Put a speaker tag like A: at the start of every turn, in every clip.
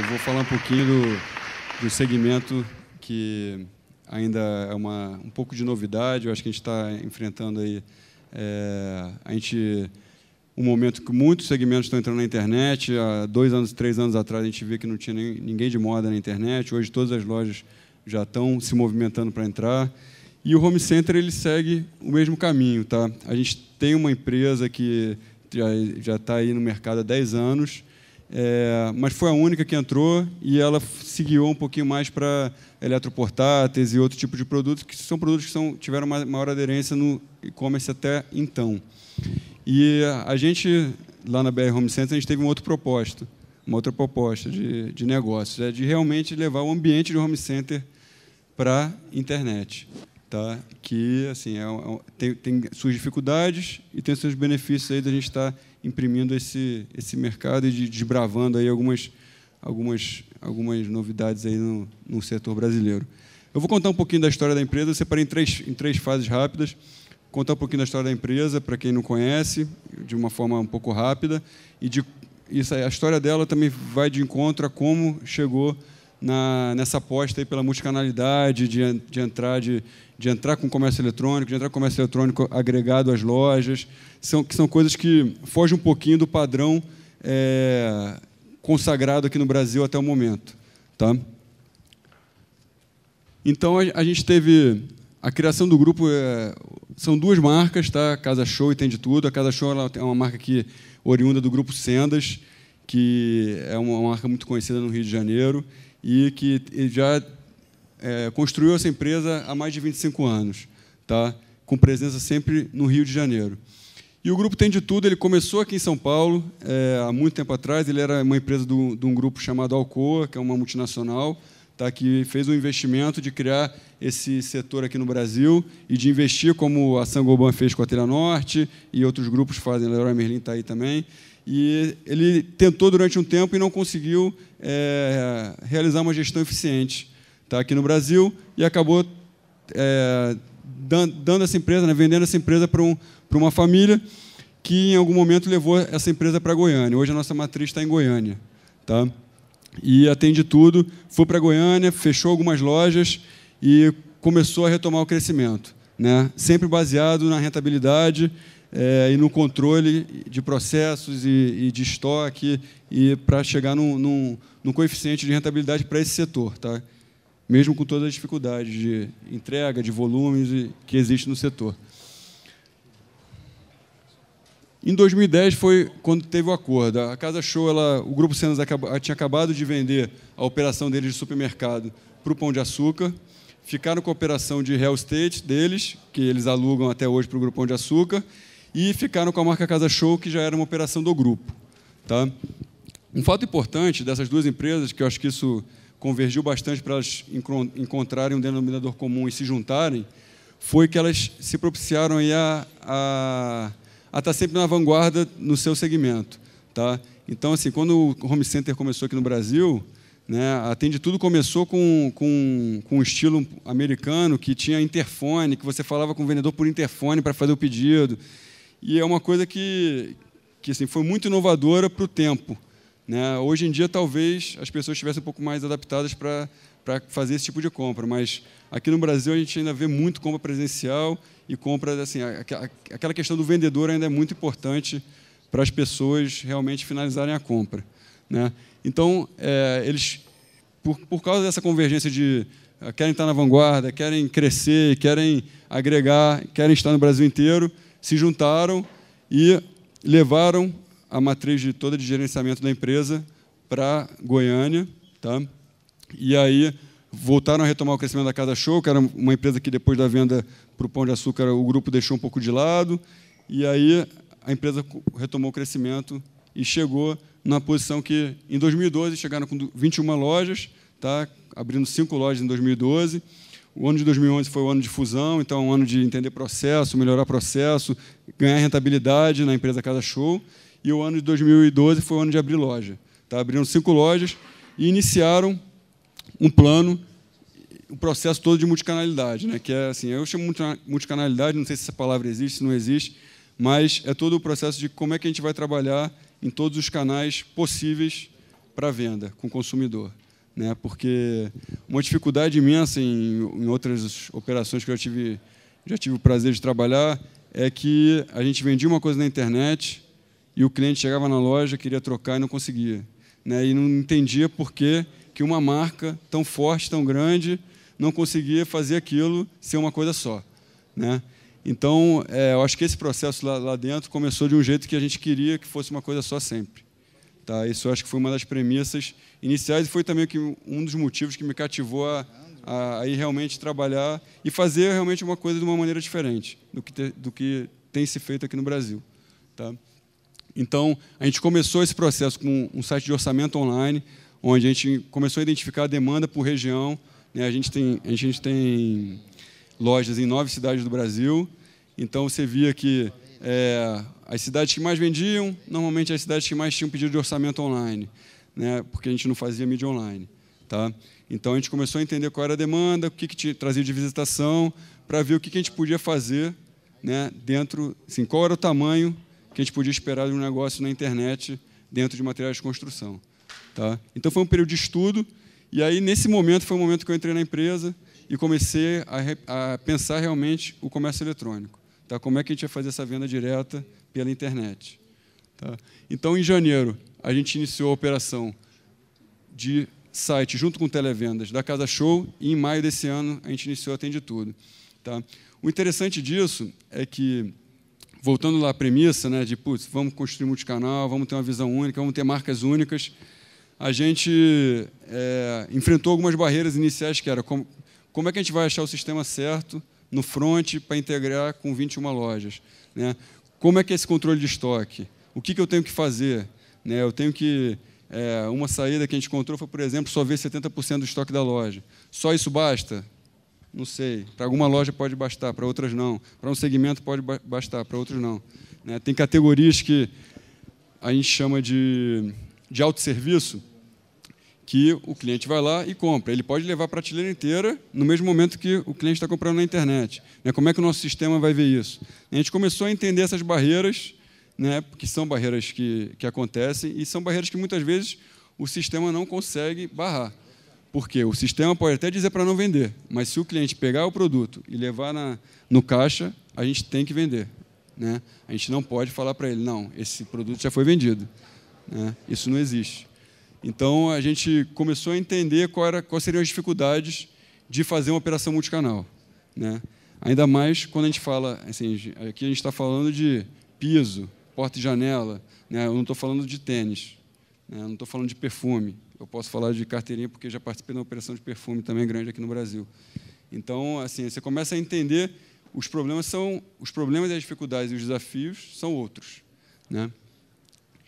A: eu vou falar um pouquinho do, do segmento que ainda é uma, um pouco de novidade. Eu acho que a gente está enfrentando aí é, a gente um momento que muitos segmentos estão entrando na internet. Há dois anos, três anos atrás, a gente via que não tinha nem, ninguém de moda na internet. Hoje, todas as lojas já estão se movimentando para entrar. E o home center ele segue o mesmo caminho, tá? A gente tem uma empresa que já está aí no mercado há 10 anos é, mas foi a única que entrou e ela se guiou um pouquinho mais para eletroportáteis e outro tipo de produtos, que são produtos que são, tiveram maior aderência no e-commerce até então. E a gente, lá na BR Home Center, a gente teve um outro proposta, uma outra proposta de, de negócios, é de realmente levar o ambiente do Home Center para a internet. Tá? Que assim, é, é, tem, tem suas dificuldades e tem seus benefícios aí da gente estar tá imprimindo esse, esse mercado e desbravando aí algumas, algumas, algumas novidades aí no, no setor brasileiro. Eu vou contar um pouquinho da história da empresa, eu separei em três, em três fases rápidas. Contar um pouquinho da história da empresa, para quem não conhece, de uma forma um pouco rápida, e de, isso, a história dela também vai de encontro a como chegou na, nessa aposta aí pela multicanalidade, de, de, entrar, de, de entrar com comércio eletrônico, de entrar com comércio eletrônico agregado às lojas, são, que são coisas que fogem um pouquinho do padrão é, consagrado aqui no Brasil até o momento. Tá? Então, a, a gente teve a criação do grupo é, são duas marcas, tá? A Casa Show e tem de tudo. A Casa Show ela é uma marca que oriunda do grupo Sendas, que é uma marca muito conhecida no Rio de Janeiro e que já é, construiu essa empresa há mais de 25 anos, tá? Com presença sempre no Rio de Janeiro. E o grupo tem de tudo. Ele começou aqui em São Paulo é, há muito tempo atrás. Ele era uma empresa do, de um grupo chamado Alcoa, que é uma multinacional, tá, que fez um investimento de criar esse setor aqui no Brasil e de investir, como a Sangoban fez com a Telha Norte e outros grupos fazem. A Leroy Merlin está aí também. E ele tentou durante um tempo e não conseguiu é, realizar uma gestão eficiente tá, aqui no Brasil e acabou é, dando essa empresa, né, vendendo essa empresa para um, uma família que em algum momento levou essa empresa para Goiânia. Hoje a nossa matriz está em Goiânia. Tá? E atende tudo, foi para Goiânia, fechou algumas lojas e começou a retomar o crescimento. Né? Sempre baseado na rentabilidade é, e no controle de processos e, e de estoque e para chegar num, num, num coeficiente de rentabilidade para esse setor. Tá? mesmo com todas as dificuldades de entrega, de volumes que existe no setor. Em 2010 foi quando teve o acordo. A Casa Show, ela, o Grupo Senas tinha acabado de vender a operação deles de supermercado para o Pão de Açúcar. Ficaram com a operação de real estate deles, que eles alugam até hoje para o Grupo Pão de Açúcar, e ficaram com a marca Casa Show, que já era uma operação do grupo. Tá? Um fato importante dessas duas empresas, que eu acho que isso convergiu bastante para elas encontrarem um denominador comum e se juntarem, foi que elas se propiciaram a, a, a estar tá sempre na vanguarda no seu segmento. Tá? Então, assim, quando o Home Center começou aqui no Brasil, né, atende tudo começou com, com, com um estilo americano que tinha interfone, que você falava com o vendedor por interfone para fazer o pedido. E é uma coisa que, que assim, foi muito inovadora para o tempo. Né? Hoje em dia, talvez as pessoas estivessem um pouco mais adaptadas para fazer esse tipo de compra, mas aqui no Brasil a gente ainda vê muito compra presencial e compra, assim, a, a, aquela questão do vendedor ainda é muito importante para as pessoas realmente finalizarem a compra. Né? Então, é, eles, por, por causa dessa convergência de ah, querem estar na vanguarda, querem crescer, querem agregar, querem estar no Brasil inteiro, se juntaram e levaram a matriz de toda de gerenciamento da empresa para Goiânia, tá? E aí voltaram a retomar o crescimento da Casa Show, que era uma empresa que depois da venda para o Pão de Açúcar o grupo deixou um pouco de lado, e aí a empresa retomou o crescimento e chegou na posição que em 2012 chegaram com 21 lojas, tá? Abrindo cinco lojas em 2012. O ano de 2011 foi o ano de fusão, então um ano de entender processo, melhorar processo, ganhar rentabilidade na empresa Casa Show e o ano de 2012 foi o ano de abrir loja. Tá? Abriram cinco lojas e iniciaram um plano, um processo todo de multicanalidade, né? que é assim, eu chamo multicanalidade, não sei se essa palavra existe, se não existe, mas é todo o processo de como é que a gente vai trabalhar em todos os canais possíveis para venda com o consumidor. Né? Porque uma dificuldade imensa em, em outras operações que eu já tive, já tive o prazer de trabalhar é que a gente vendia uma coisa na internet, e o cliente chegava na loja, queria trocar e não conseguia. Né? E não entendia por que, que uma marca tão forte, tão grande, não conseguia fazer aquilo ser uma coisa só. Né? Então, é, eu acho que esse processo lá, lá, dentro começou de um jeito que a gente queria que fosse uma coisa só sempre. Tá? Isso eu acho que foi uma das premissas iniciais e foi também que, um dos motivos que me cativou a, a, a, ir realmente trabalhar e fazer realmente uma coisa de uma maneira diferente do que, te, do que tem se feito aqui no Brasil. Tá? Então, a gente começou esse processo com um site de orçamento online, onde a gente começou a identificar a demanda por região. Né? A, gente tem, a gente tem lojas em nove cidades do Brasil, então você via que é, as cidades que mais vendiam, normalmente as cidades que mais tinham pedido de orçamento online, né? porque a gente não fazia mídia online. Tá? Então a gente começou a entender qual era a demanda, o que, que tinha, trazia de visitação, para ver o que, que a gente podia fazer né, dentro, assim, qual era o tamanho que a gente podia esperar de um negócio na internet dentro de materiais de construção. Tá? Então foi um período de estudo, e aí nesse momento foi o momento que eu entrei na empresa e comecei a, a pensar realmente o comércio eletrônico. Tá? Como é que a gente ia fazer essa venda direta pela internet? Tá? Então, em janeiro, a gente iniciou a operação de site junto com televendas da Casa Show e em maio desse ano a gente iniciou a Atende Tudo. Tá? O interessante disso é que voltando lá à premissa, né, de putz, vamos construir multicanal, vamos ter uma visão única, vamos ter marcas únicas, a gente é, enfrentou algumas barreiras iniciais que era como, como é que a gente vai achar o sistema certo no front para integrar com 21 lojas, né? Como é que é esse controle de estoque? O que, que eu tenho que fazer? Né? Eu tenho que é, uma saída que a gente encontrou foi, por exemplo, só ver 70% do estoque da loja. Só isso basta? Não sei. Para alguma loja pode bastar, para outras não. Para um segmento pode bastar, para outros não. Né? Tem categorias que a gente chama de, de autosserviço, que o cliente vai lá e compra. Ele pode levar a prateleira inteira no mesmo momento que o cliente está comprando na internet. Né? Como é que o nosso sistema vai ver isso? A gente começou a entender essas barreiras, né? que são barreiras que, que acontecem e são barreiras que muitas vezes o sistema não consegue barrar. Porque o sistema pode até dizer para não vender, mas se o cliente pegar o produto e levar na, no caixa, a gente tem que vender. Né? A gente não pode falar para ele, não, esse produto já foi vendido. Né? Isso não existe. Então, a gente começou a entender qual era, quais seriam as dificuldades de fazer uma operação multicanal. Né? Ainda mais quando a gente fala, assim, aqui a gente está falando de piso, porta e janela, né? eu não estou falando de tênis, né? eu não estou falando de perfume, eu posso falar de carteirinha porque já participei de uma operação de perfume também grande aqui no Brasil. Então, assim, você começa a entender os problemas são os problemas, as dificuldades e os desafios são outros, né?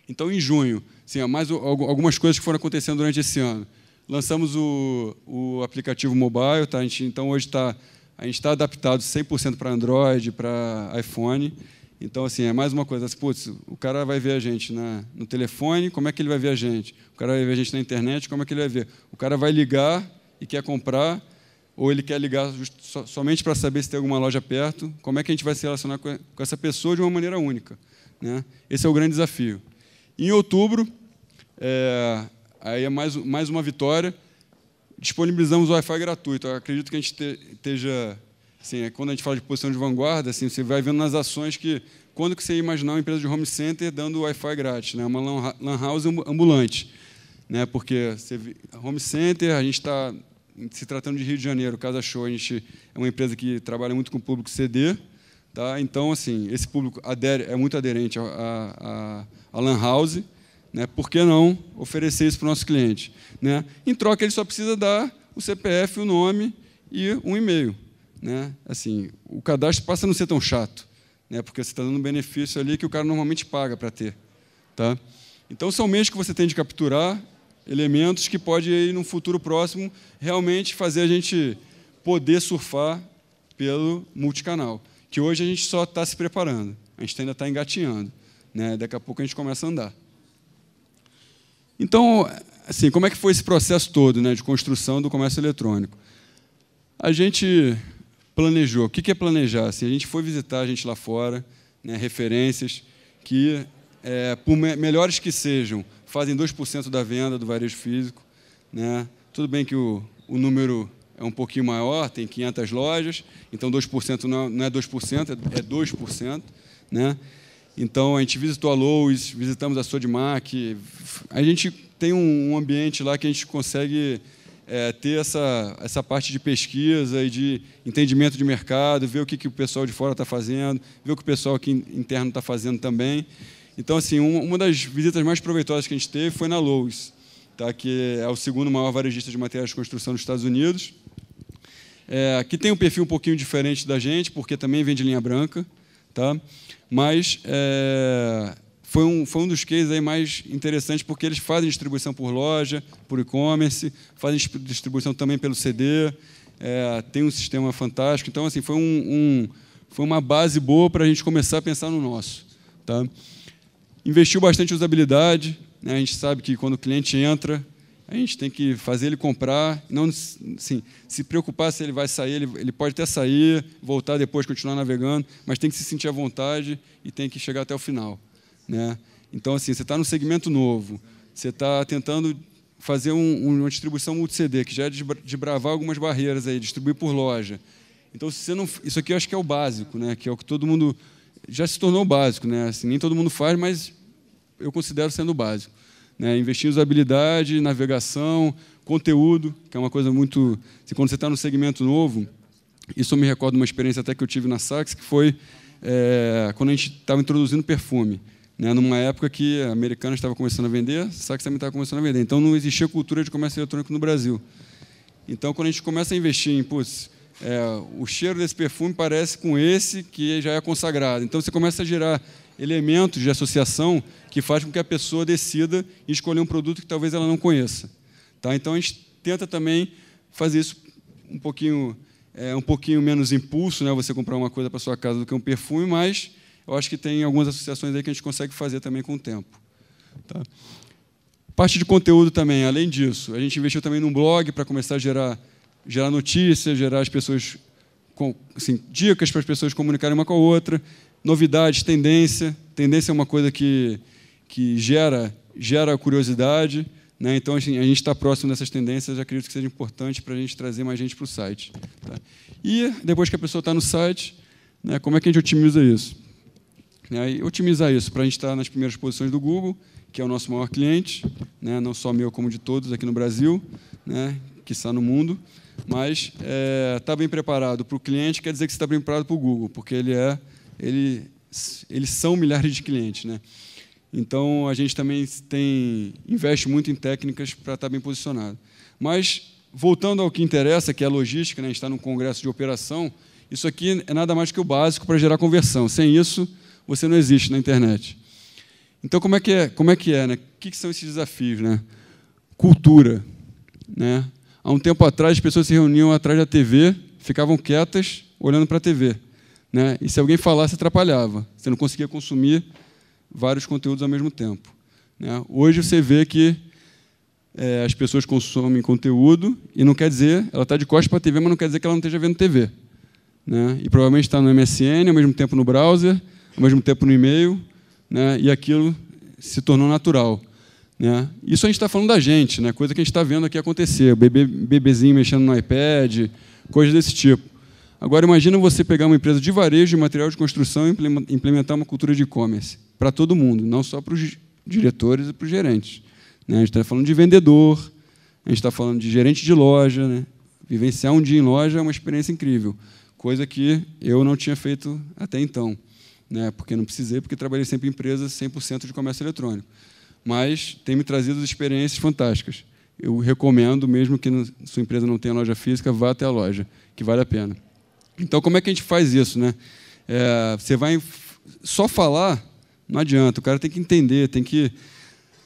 A: Então, em junho, sim, mais algumas coisas que foram acontecendo durante esse ano. Lançamos o, o aplicativo mobile, tá? A gente, então hoje está a gente está adaptado 100% para Android, para iPhone. Então, assim, é mais uma coisa. Assim, putz, o cara vai ver a gente na, no telefone, como é que ele vai ver a gente? O cara vai ver a gente na internet, como é que ele vai ver? O cara vai ligar e quer comprar, ou ele quer ligar so, somente para saber se tem alguma loja perto. Como é que a gente vai se relacionar com, com essa pessoa de uma maneira única? Né? Esse é o grande desafio. Em outubro, é, aí é mais, mais uma vitória. Disponibilizamos o Wi-Fi gratuito. Eu acredito que a gente te, esteja Assim, é quando a gente fala de posição de vanguarda, assim, você vai vendo nas ações que quando que você ia imaginar uma empresa de home center dando Wi-Fi grátis, né? Uma lan house ambulante, né? Porque você, home center, a gente está se tratando de Rio de Janeiro, Casa Show, a gente é uma empresa que trabalha muito com o público CD, tá? Então, assim, esse público adere, é muito aderente à a, a, a, lan house, né? Por que não oferecer isso para o nosso cliente, né? Em troca, ele só precisa dar o CPF, o nome e um e-mail né? Assim, o cadastro passa a não ser tão chato, né? Porque você está dando um benefício ali que o cara normalmente paga para ter, tá? Então são meios que você tem de capturar elementos que pode aí num futuro próximo realmente fazer a gente poder surfar pelo multicanal, que hoje a gente só está se preparando, a gente ainda está engatinhando, né? Daqui a pouco a gente começa a andar. Então, assim, como é que foi esse processo todo, né, de construção do comércio eletrônico? A gente planejou. O que é planejar? Assim, a gente foi visitar a gente lá fora, né, referências que, é, por me melhores que sejam, fazem 2% da venda do varejo físico. Né? Tudo bem que o, o número é um pouquinho maior, tem 500 lojas, então 2% não, não é 2%, é 2%. É, é né? Então, a gente visitou a Lowe's, visitamos a Sodimac, a gente tem um, um ambiente lá que a gente consegue é, ter essa, essa parte de pesquisa e de entendimento de mercado, ver o que, que o pessoal de fora está fazendo, ver o que o pessoal aqui interno está fazendo também. Então, assim, uma das visitas mais proveitosas que a gente teve foi na Lowe's, tá? que é o segundo maior varejista de materiais de construção dos Estados Unidos, é, que tem um perfil um pouquinho diferente da gente, porque também vende linha branca, tá? mas é, foi um, foi um dos cases aí mais interessantes, porque eles fazem distribuição por loja, por e-commerce, fazem distribuição também pelo CD, é, tem um sistema fantástico. Então, assim, foi, um, um foi uma base boa para a gente começar a pensar no nosso. Tá? Investiu bastante em usabilidade, né? a gente sabe que quando o cliente entra, a gente tem que fazer ele comprar, não assim, se preocupar se ele vai sair, ele, ele pode até sair, voltar depois, continuar navegando, mas tem que se sentir à vontade e tem que chegar até o final. Né? Então, assim, você está no segmento novo, você está tentando fazer um, uma distribuição multi-CD, que já é bravar algumas barreiras aí, distribuir por loja. Então, se você não, isso aqui eu acho que é o básico, né? que é o que todo mundo já se tornou básico. Né? Assim, nem todo mundo faz, mas eu considero sendo básico. Né? Investir em usabilidade, navegação, conteúdo, que é uma coisa muito... Assim, quando você está no segmento novo, isso eu me recordo de uma experiência até que eu tive na Saks, que foi é, quando a gente estava introduzindo perfume né, numa época que a americana estava começando a vender, Saks também estava começando a vender. Então não existia cultura de comércio eletrônico no Brasil. Então quando a gente começa a investir em, putz, é, o cheiro desse perfume parece com esse que já é consagrado. Então você começa a gerar elementos de associação que faz com que a pessoa decida escolher um produto que talvez ela não conheça. Tá? Então a gente tenta também fazer isso um pouquinho é um pouquinho menos impulso, né? Você comprar uma coisa para sua casa do que um perfume, mas eu acho que tem algumas associações aí que a gente consegue fazer também com o tempo. Tá? Parte de conteúdo também, além disso, a gente investiu também num blog para começar a gerar, gerar notícias, gerar as pessoas, com, assim, dicas para as pessoas comunicarem uma com a outra, novidades, tendência. Tendência é uma coisa que, que gera, gera curiosidade. Né? Então, assim, a gente está próximo dessas tendências, acredito que seja importante para a gente trazer mais gente para o site. Tá? E depois que a pessoa está no site, né, como é que a gente otimiza isso? né, e otimizar isso para a gente estar tá nas primeiras posições do Google, que é o nosso maior cliente, né, não só meu como de todos aqui no Brasil, né, que está no mundo, mas está é, tá bem preparado para o cliente quer dizer que você está bem preparado para o Google, porque ele é, ele, eles são milhares de clientes, né? Então a gente também tem investe muito em técnicas para estar tá bem posicionado. Mas voltando ao que interessa, que é a logística, né? a gente está num congresso de operação. Isso aqui é nada mais que o básico para gerar conversão. Sem isso, você não existe na internet. Então, como é que é? Como é que é né? O que, são esses desafios? Né? Cultura. Né? Há um tempo atrás, as pessoas se reuniam atrás da TV, ficavam quietas, olhando para a TV. Né? E se alguém falasse, atrapalhava. Você não conseguia consumir vários conteúdos ao mesmo tempo. Né? Hoje você vê que é, as pessoas consomem conteúdo e não quer dizer, ela está de costas para a TV, mas não quer dizer que ela não esteja vendo TV. Né? E provavelmente está no MSN, ao mesmo tempo no browser, ao mesmo tempo no e-mail, né? e aquilo se tornou natural. Né? Isso a gente está falando da gente, né? coisa que a gente está vendo aqui acontecer, bebê, bebezinho mexendo no iPad, coisas desse tipo. Agora, imagina você pegar uma empresa de varejo de material de construção e implementar uma cultura de e-commerce para todo mundo, não só para os diretores e para os gerentes. Né? A gente está falando de vendedor, a gente está falando de gerente de loja. Né? Vivenciar um dia em loja é uma experiência incrível, coisa que eu não tinha feito até então né? porque não precisei, porque trabalhei sempre em empresas 100% de comércio eletrônico. Mas tem me trazido experiências fantásticas. Eu recomendo, mesmo que sua empresa não tenha loja física, vá até a loja, que vale a pena. Então, como é que a gente faz isso? Né? É, você vai só falar, não adianta. O cara tem que entender, tem que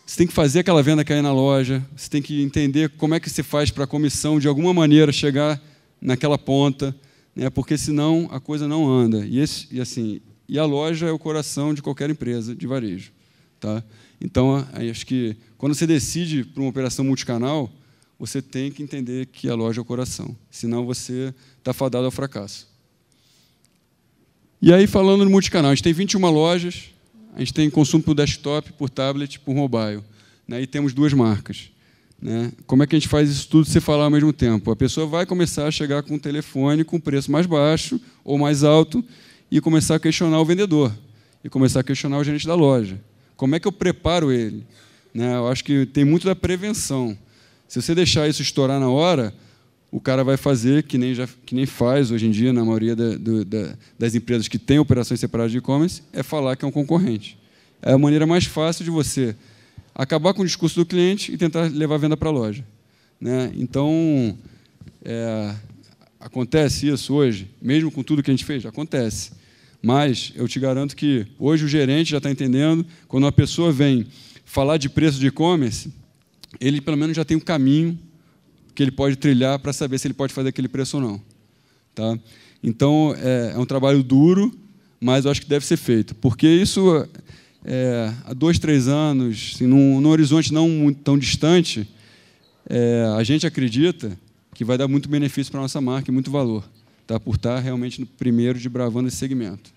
A: você tem que fazer aquela venda cair na loja, você tem que entender como é que se faz para a comissão, de alguma maneira, chegar naquela ponta, né? porque senão a coisa não anda. E, esse, e assim, e a loja é o coração de qualquer empresa de varejo. Tá? Então, acho que quando você decide para uma operação multicanal, você tem que entender que a loja é o coração, senão você está fadado ao fracasso. E aí, falando no multicanal, a gente tem 21 lojas, a gente tem consumo por desktop, por tablet, por mobile. Né? E temos duas marcas. Né? Como é que a gente faz isso tudo se falar ao mesmo tempo? A pessoa vai começar a chegar com um telefone com preço mais baixo ou mais alto, e começar a questionar o vendedor, e começar a questionar o gerente da loja. Como é que eu preparo ele? Né? Eu acho que tem muito da prevenção. Se você deixar isso estourar na hora, o cara vai fazer que nem, já, que nem faz hoje em dia na maioria da, do, da, das empresas que têm operações separadas de e-commerce, é falar que é um concorrente. É a maneira mais fácil de você acabar com o discurso do cliente e tentar levar a venda para a loja. Né? Então, é, acontece isso hoje, mesmo com tudo que a gente fez? Acontece. Mas eu te garanto que hoje o gerente já está entendendo, quando uma pessoa vem falar de preço de e-commerce, ele pelo menos já tem um caminho que ele pode trilhar para saber se ele pode fazer aquele preço ou não. Tá? Então, é, é um trabalho duro, mas eu acho que deve ser feito. Porque isso, é, há dois, três anos, assim, num, num horizonte não muito, tão distante, é, a gente acredita que vai dar muito benefício para a nossa marca e muito valor, tá? por estar tá realmente no primeiro de bravando esse segmento.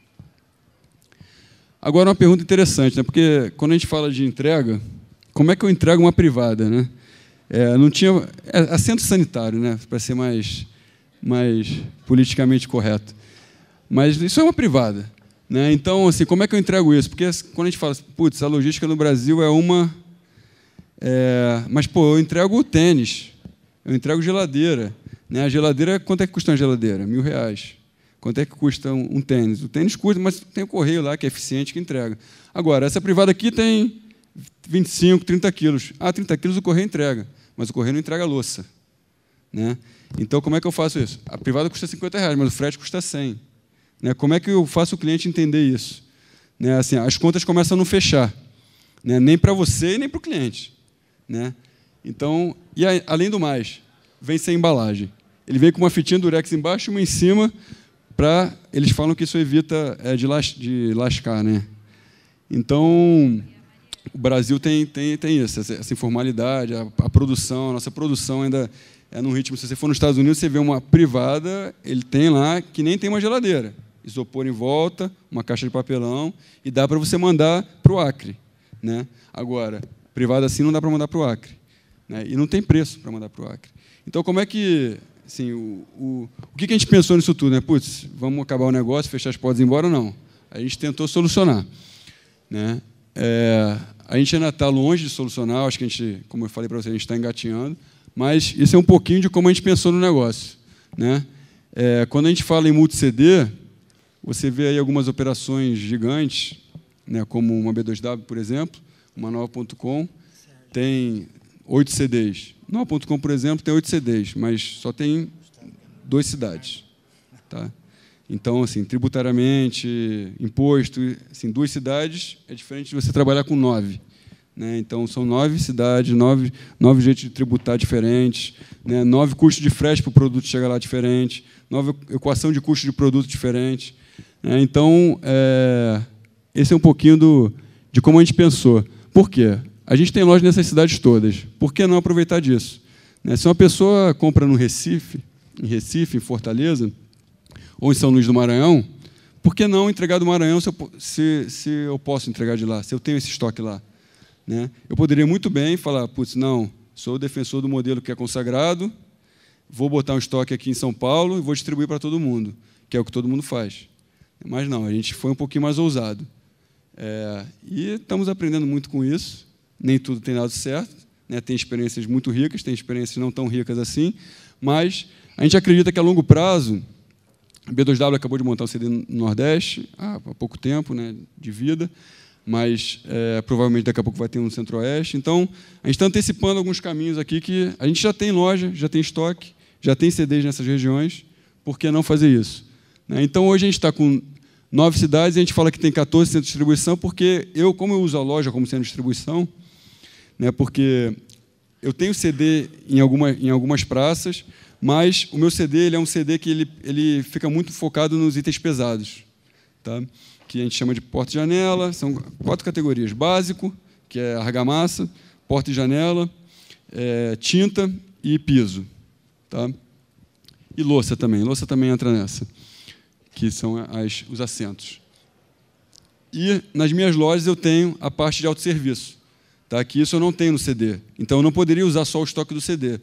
A: Agora, uma pergunta interessante, né? porque quando a gente fala de entrega, como é que eu entrego uma privada? Né? É, não tinha. É, assento é sanitário, né? para ser mais, mais politicamente correto. Mas isso é uma privada. Né? Então, assim, como é que eu entrego isso? Porque assim, quando a gente fala, putz, a logística no Brasil é uma. É, mas, pô, eu entrego o tênis, eu entrego geladeira. Né? A geladeira, quanto é que custa uma geladeira? Mil reais. Quanto é que custa um, um tênis? O tênis custa, mas tem o correio lá que é eficiente, que entrega. Agora, essa privada aqui tem 25, 30 quilos. Ah, 30 quilos o correio entrega, mas o correio não entrega louça. Né? Então, como é que eu faço isso? A privada custa 50 reais, mas o frete custa 100. Né? Como é que eu faço o cliente entender isso? Né? Assim, as contas começam a não fechar, né? nem para você e nem para o cliente. Né? Então, e a, além do mais, vem sem embalagem. Ele vem com uma fitinha durex embaixo e uma em cima para eles falam que isso evita é, de, las, de lascar, né? Então o Brasil tem tem tem isso, essa, essa informalidade, a, a, produção, a nossa produção ainda é num ritmo. Se você for nos Estados Unidos, você vê uma privada, ele tem lá que nem tem uma geladeira, isopor em volta, uma caixa de papelão e dá para você mandar para o Acre, né? Agora privada assim não dá para mandar para o Acre, né? E não tem preço para mandar para o Acre. Então como é que assim, o, o, o que, a gente pensou nisso tudo? Né? Putz, vamos acabar o negócio, fechar as portas e ir embora ou não? A gente tentou solucionar. Né? É, a gente ainda está longe de solucionar, acho que a gente, como eu falei para vocês, a gente está engatinhando, mas isso é um pouquinho de como a gente pensou no negócio. Né? É, quando a gente fala em multi-CD, você vê aí algumas operações gigantes, né, como uma B2W, por exemplo, uma nova.com, tem oito CDs. Noa.com, por exemplo, tem oito CDs, mas só tem duas cidades. Tá? Então, assim, tributariamente, imposto, assim, duas cidades é diferente de você trabalhar com nove. Né? Então, são nove cidades, nove, nove jeitos de tributar diferentes, né? nove custos de frete para o produto chegar lá diferente, nove equação de custo de produto diferente. Né? Então, é, esse é um pouquinho do, de como a gente pensou. Por quê? A gente tem lojas cidades todas. Por que não aproveitar disso? Né? Se uma pessoa compra no Recife, em Recife, em Fortaleza, ou em São Luís do Maranhão, por que não entregar do Maranhão se eu, se, se eu posso entregar de lá, se eu tenho esse estoque lá? Né? Eu poderia muito bem falar, putz, não, sou defensor do modelo que é consagrado, vou botar um estoque aqui em São Paulo e vou distribuir para todo mundo, que é o que todo mundo faz. Mas não, a gente foi um pouquinho mais ousado. É, e estamos aprendendo muito com isso nem tudo tem dado certo, né? tem experiências muito ricas, tem experiências não tão ricas assim, mas a gente acredita que a longo prazo, a B2W acabou de montar o CD no Nordeste há pouco tempo né, de vida, mas é, provavelmente daqui a pouco vai ter um no Centro-Oeste. Então, a gente está antecipando alguns caminhos aqui que a gente já tem loja, já tem estoque, já tem CDs nessas regiões, por que não fazer isso? Né? Então, hoje a gente está com nove cidades e a gente fala que tem 14 centros de distribuição, porque eu, como eu uso a loja como centro de distribuição, né? Porque eu tenho CD em, alguma, em algumas praças, mas o meu CD ele é um CD que ele, ele fica muito focado nos itens pesados, tá? que a gente chama de porta-janela, são quatro categorias, básico, que é argamassa, porta e janela, é, tinta e piso. Tá? E louça também, louça também entra nessa, que são as, os assentos. E nas minhas lojas eu tenho a parte de autosserviço, Tá? Que isso eu não tenho no CD. Então eu não poderia usar só o estoque do CD.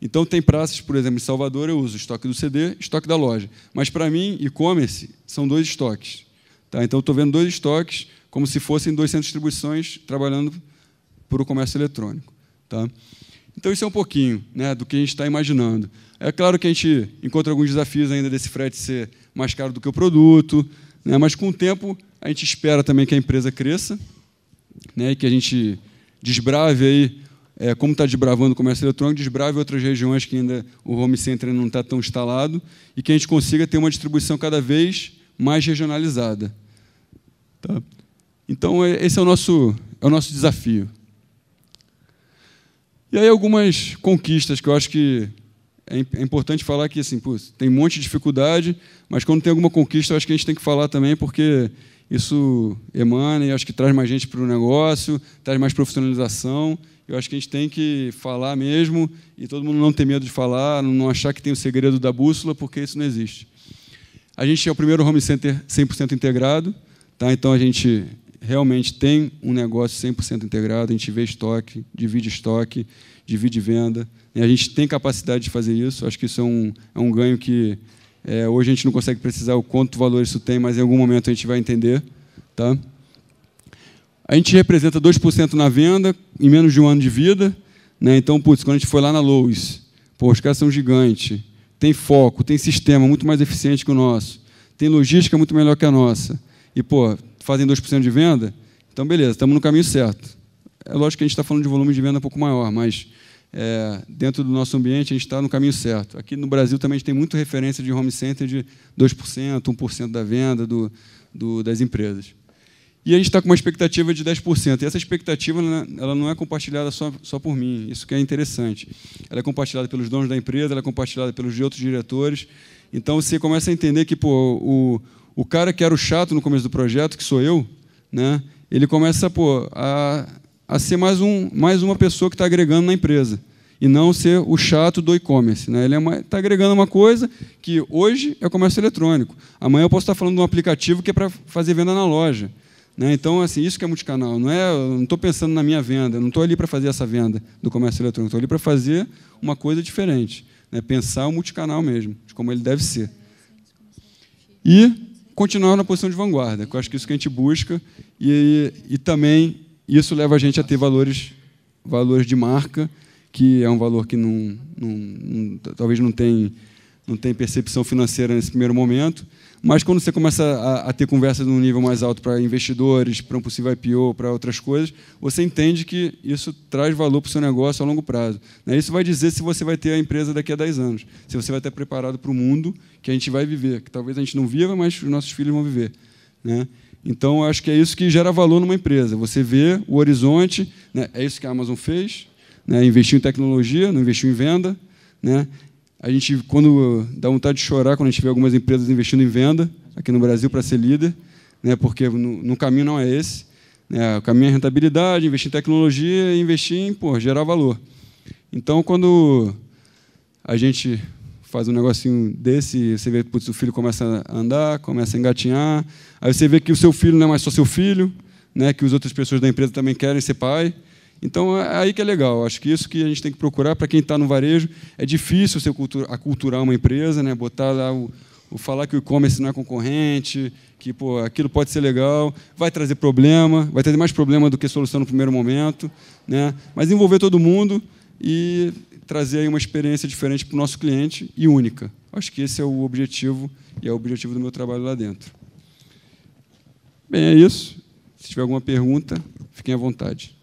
A: Então tem praças, por exemplo, em Salvador eu uso estoque do CD, estoque da loja. Mas para mim, e-commerce são dois estoques. Tá? Então estou vendo dois estoques como se fossem dois centros de distribuições trabalhando para o comércio eletrônico. Tá? Então isso é um pouquinho né, do que a gente está imaginando. É claro que a gente encontra alguns desafios ainda desse frete ser mais caro do que o produto, né, mas com o tempo a gente espera também que a empresa cresça né, e que a gente desbrave aí, é, como está desbravando o comércio eletrônico, desbrave outras regiões que ainda o home center não está tão instalado e que a gente consiga ter uma distribuição cada vez mais regionalizada. Tá? Então, é, esse é o, nosso, é o nosso desafio. E aí algumas conquistas que eu acho que é, é importante falar que assim, pô, tem um monte de dificuldade, mas quando tem alguma conquista, eu acho que a gente tem que falar também, porque isso emana e acho que traz mais gente para o negócio, traz mais profissionalização. Eu acho que a gente tem que falar mesmo e todo mundo não ter medo de falar, não achar que tem o segredo da bússola, porque isso não existe. A gente é o primeiro home center 100% integrado, tá? então a gente realmente tem um negócio 100% integrado, a gente vê estoque, divide estoque, divide venda, né? a gente tem capacidade de fazer isso, acho que isso é um, é um ganho que é, hoje a gente não consegue precisar o quanto valor isso tem, mas em algum momento a gente vai entender. Tá? A gente representa 2% na venda em menos de um ano de vida. Né? Então, putz, quando a gente foi lá na Lowe's, pô, os caras são gigantes, tem foco, tem sistema muito mais eficiente que o nosso, tem logística muito melhor que a nossa. E, pô, fazem 2% de venda? Então, beleza, estamos no caminho certo. É lógico que a gente está falando de volume de venda um pouco maior, mas é, dentro do nosso ambiente, a gente está no caminho certo. Aqui no Brasil também a gente tem muita referência de home center de 2%, 1% da venda do, do, das empresas. E a gente está com uma expectativa de 10%. E essa expectativa né, ela não é compartilhada só, só por mim, isso que é interessante. Ela é compartilhada pelos donos da empresa, ela é compartilhada pelos de outros diretores. Então você começa a entender que pô, o, o cara que era o chato no começo do projeto, que sou eu, né, ele começa pô, a a ser mais, um, mais uma pessoa que está agregando na empresa e não ser o chato do e-commerce. Né? Ele está é tá agregando uma coisa que hoje é comércio eletrônico. Amanhã eu posso estar tá falando de um aplicativo que é para fazer venda na loja. Né? Então, assim, isso que é multicanal. Não é, não estou pensando na minha venda, não estou ali para fazer essa venda do comércio eletrônico, estou ali para fazer uma coisa diferente. Né? Pensar o multicanal mesmo, de como ele deve ser. E continuar na posição de vanguarda, que eu acho que é isso que a gente busca. E, e também isso leva a gente a ter valores, valores de marca, que é um valor que não, não, não talvez não tem, não tem percepção financeira nesse primeiro momento, mas quando você começa a, a ter conversas num nível mais alto para investidores, para um possível IPO, para outras coisas, você entende que isso traz valor para o seu negócio a longo prazo. Né? Isso vai dizer se você vai ter a empresa daqui a 10 anos, se você vai estar preparado para o mundo que a gente vai viver, que talvez a gente não viva, mas os nossos filhos vão viver. Né? Então, acho que é isso que gera valor numa empresa. Você vê o horizonte, né? é isso que a Amazon fez, né? investiu em tecnologia, não investiu em venda. Né? A gente, quando dá vontade de chorar, quando a gente vê algumas empresas investindo em venda aqui no Brasil para ser líder, né? porque no, no caminho não é esse. Né? O caminho é rentabilidade, investir em tecnologia e investir em pô, gerar valor. Então, quando a gente faz um negocinho desse, você vê que o filho começa a andar, começa a engatinhar, aí você vê que o seu filho não é mais só seu filho, né, que as outras pessoas da empresa também querem ser pai. Então, é, é aí que é legal. Acho que isso que a gente tem que procurar para quem está no varejo. É difícil você aculturar uma empresa, né, botar lá o, o falar que o e-commerce não é concorrente, que pô, aquilo pode ser legal, vai trazer problema, vai trazer mais problema do que solução no primeiro momento, né? mas envolver todo mundo e trazer aí uma experiência diferente para o nosso cliente e única. Acho que esse é o objetivo e é o objetivo do meu trabalho lá dentro. Bem, é isso. Se tiver alguma pergunta, fiquem à vontade.